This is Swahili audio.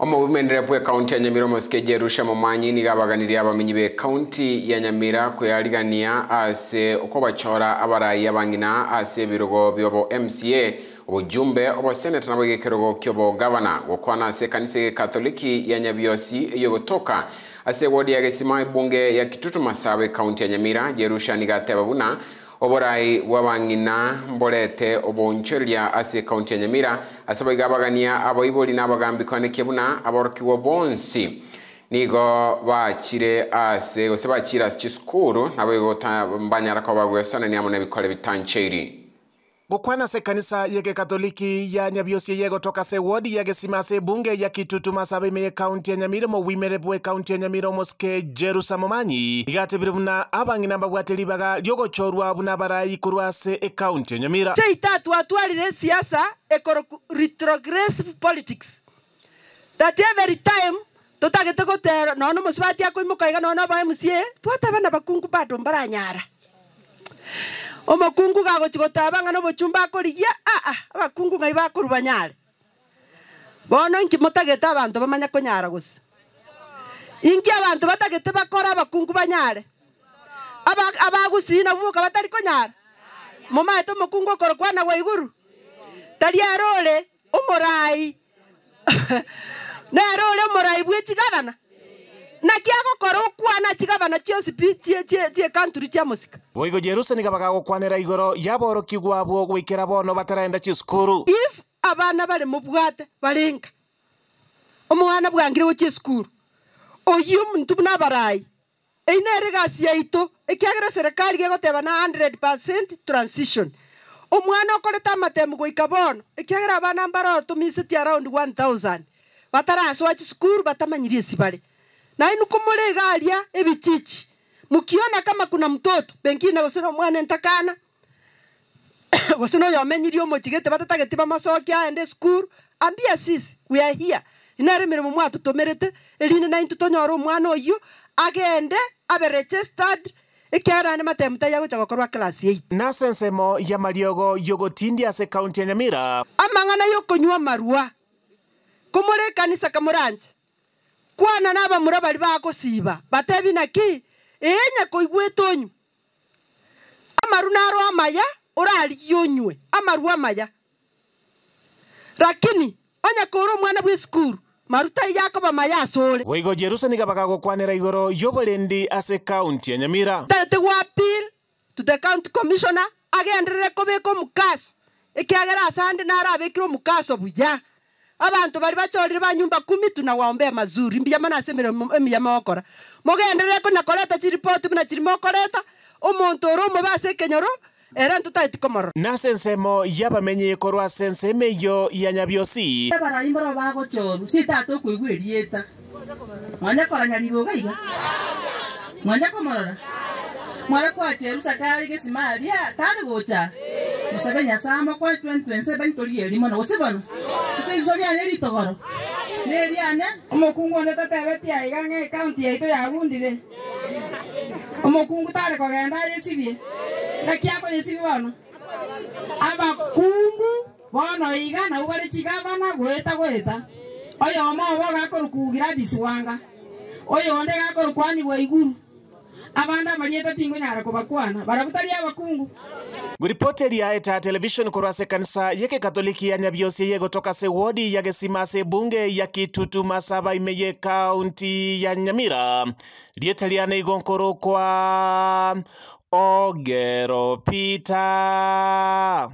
omo wimenere pwe kaunti ya nyamira omosikejja erusha momwanyi gabaganire abamenyi be kaunti ya nyamira kweyaligania ase okobachora abarayi abang'ina ase ebirogo byobo mca obojumbe oboseneta nabo egekerogo kiobo gavana gokwana ase ekanisa egekatoliki ya nyabiosi eyogotoka ase ewodi ya gesima ebunge ya kitutu masaba ekaunti ya nyamira jerusha nigateba buna oborai bwa bang'ina mborete obonchoria ase ekaunti ya nyamira ase baigabagania aboibori n'abagambikwane kebuna aborokiwa bonsi nigo bachire ase gose bachire ase chisukuru nabo igo mbanyara ko amo n'ebikore bitancheiri gukwena se kanisa yeke katoliki ya nyabiosie yegotoka se wodi ya gesima se bunge ya kitutuma sabime ye kaunti ya nyamirimo wimerepwe ekaunti ya nyamiromo sike jerusalemu manyi igatebire buna abang'ina babwateri baga liogochorwa buna barayi se ase ekaunti ya nyamira che itatu atwarire siasa retrogressive politics that every time totagete gotera nono mosibatia koimoka iga nono musie mca twatabana bakungu bado mbaranyara omokungu gagochi gotabanga na obochumba akorigia aa abakungu ng'ai bakorwa banyare bono nki motagete abanto bamanya konyara gose inki abanto batagete bakora abakungu banyare abagusina buboka batari konyara momaete omokungu okoro kwana gwa iguru tari arore omorai nere ore omorai bwechigarana naki agokora na chigavana chiosi bi tie kanturi chia musika goigo jerusalemu bagagukwanira igoro ya boroki gwikira bono bataraenda chisukuru if abana bari mubwate barenga omwana bwangirewo chisukuru oyi omuntu buna abarayi eyi nere egasi yaito ekiagera serikali gegoteba na 100% transition omwana okorete amatemu goika bono ekiagera abana mbaro tumisetie around 1000 batarasoa chisukuru batamanyiri esi bare na inu kumulega aria ebichichi mukiona kama kuna mtoto pengine gusina mwana ntakana gusina uyo omenyirie omochigete batatageti bamasoki aende school ambia sisi we are here inare mirimo mwatutumirite erine naintu tonyora omwana oyo agende abe registered ekiarane matemta ya gocha gokorwa class 8 nase ensemo ya mariogo yogotindia ase county ya nyamira amang'ana yokonywa marua komore kanisa kamoranche kwana na abamura bari bagusiba batebi naki enye kũiguĩte ũnyu amaru naro amaya ũrarigia ũnyue amaru amaya rakini anya koro mwana bwe school maruta maya mayasũre wego jerusa igoro igũrũ yobũrĩndi ase county ya nyamira tete gwa appeal to the county commissioner agenderere kũbĩka mukaso ikiagera asande narabĩkire mukaso buya abantu bari bachorire banyumba kumi tunawaombea mazuri mbiya mana mbiyama nasemere emiyama okora mogenderere kunakoreta chiripoti buna chirimokoreta omonto ore omobase ekenyoro era ntutaeti komorora na ase ensemo yabamenyi ekorwa ase ensemo eyo ya nyabiosi abarai mboro bagochoru sitato okoigwa erieta mwanya koranya riboga iga mwanya komorora mware kwacheru sakari gesima abia tari gocha musebe nyasambo kwa 2027 torieri mono usibona twateithoria rä ritogoro nä riane mukungu nä tåtebetie aiga ng'e kaunti yaitå ya gundire mukungu kogenda gäcibie rekiakå bono abakungu bono iga na bare cigabana gwäta goeta oyo omobo gakå rukugira diswanga oyo onde gakå rukwani gwa iguru abanda malieta tingo nyara kubakwana barabutari abakungu Guripoti ria eta television kurwase kanisa yeke katoliki ya nyabiosi ye gotoka se wodi ya gesimase bunge ya kitutu masaba ime imeye kaunti ya Nyamira lieteliane igonkoro kwa Ogero pita